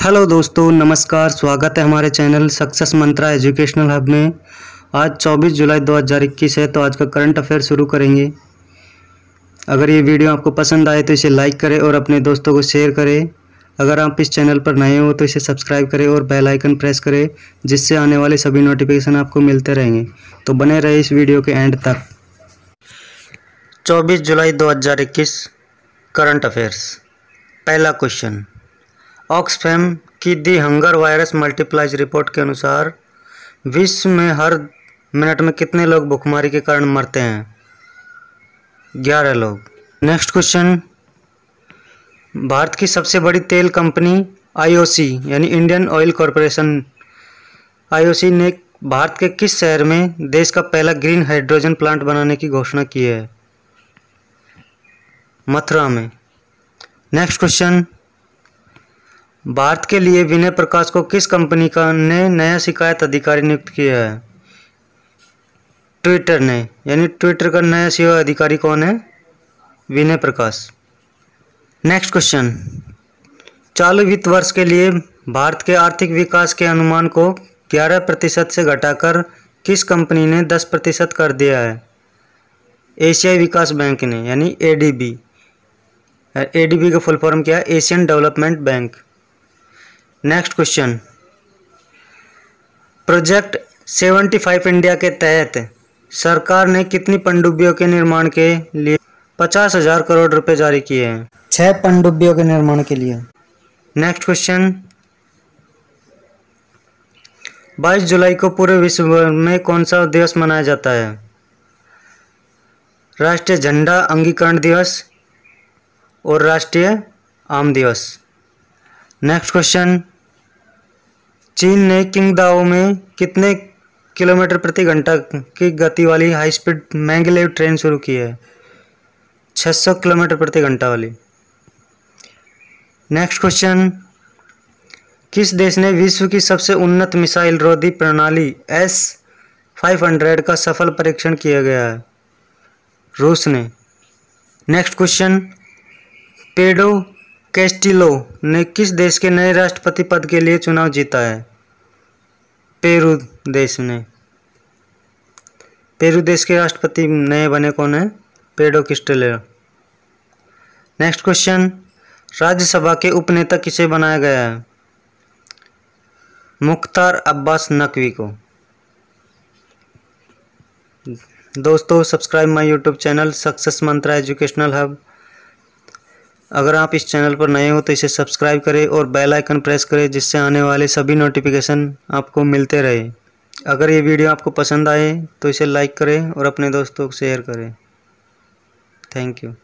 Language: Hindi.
हेलो दोस्तों नमस्कार स्वागत है हमारे channel success mantra educational hub में आज 24 जुलाई 2021 है तो आज का करंट अफेयर शुरू करेंगे अगर ये वीडियो आपको पसंद आए तो इसे लाइक करें और अपने दोस्तों को शेयर करें अगर आप इस चैनल पर नए हो तो इसे सब्सक्राइब करें और बेल आइकन प्रेस करें जिससे आने वाले सभी नोटिफिकेशन आपको मिलते रहेंगे तो बने रहे इस वीडियो के एंड तक 24 जुलाई 2021 करंट अफेयर्स पहला क्वेश्चन ऑक्सफैम की the hunger virus multiplies report के अनुसार विश्व में हर मिनट में कितने लोग भुखमारी के कारण मरते हैं ग्यारह लोग नेक्स्ट क्वेश्चन भारत की सबसे बड़ी तेल कंपनी आईओसी यानी इंडियन ऑयल कॉरपोरेशन आईओसी ने भारत के किस शहर में देश का पहला ग्रीन हाइड्रोजन प्लांट बनाने की घोषणा की है मथुरा में नेक्स्ट क्वेश्चन भारत के लिए विनय प्रकाश को किस कंपनी का ने नया शिकायत अधिकारी नियुक्त किया है ट्विटर ने यानी ट्विटर का नया सेवा अधिकारी कौन है विनय प्रकाश नेक्स्ट क्वेश्चन चालू वित्त वर्ष के लिए भारत के आर्थिक विकास के अनुमान को 11 प्रतिशत से घटाकर किस कंपनी ने 10 प्रतिशत कर दिया है एशियाई विकास बैंक ने यानी एडीबी एडीबी का फुल फॉर्म क्या है Asian development bank next question project seventy five India के तहत सरकार ने कितनी पनडुब्बियों के निर्माण के लिए पचास हजार करोड़ रुपए जारी किए हैं छह पनडुब्बियों के निर्माण के लिए नेक्स्ट क्वेश्चन 22 जुलाई को पूरे विश्व में कौन सा दिवस मनाया जाता है राष्ट्रीय झंडा अंगीकरण दिवस और राष्ट्रीय आम दिवस नेक्स्ट क्वेश्चन चीन ने किंगदाओ में कितने किलोमीटर प्रति घंटा की गति वाली हाई स्पीड मैंगलेव ट्रेन शुरू की है 600 किलोमीटर प्रति घंटा वाली नेक्स्ट क्वेश्चन किस देश ने विश्व की सबसे उन्नत मिसाइल रोधी प्रणाली एस 500 का सफल परीक्षण किया गया है रूस ने नेक्स्ट क्वेश्चन पेडो कैस्टिलो ने किस देश के नए राष्ट्रपति पद के लिए चुनाव जीता है पेरू देश ने पेरू देश के राष्ट्रपति नए बने कौन है Pedro Castillo next question Rajya Sabha के उपनेता किसे बनाया गया है मुख्तार अब्बास नकवी को दोस्तों subscribe my YouTube channel success mantra educational hub अगर आप इस चैनल पर नए हो तो इसे सब्सक्राइब करें और बेल आइकन प्रेस करें जिससे आने वाले सभी नोटिफिकेशन आपको मिलते रहे अगर ये वीडियो आपको पसंद आए तो इसे लाइक करें और अपने दोस्तों को शेयर करें थैंक यू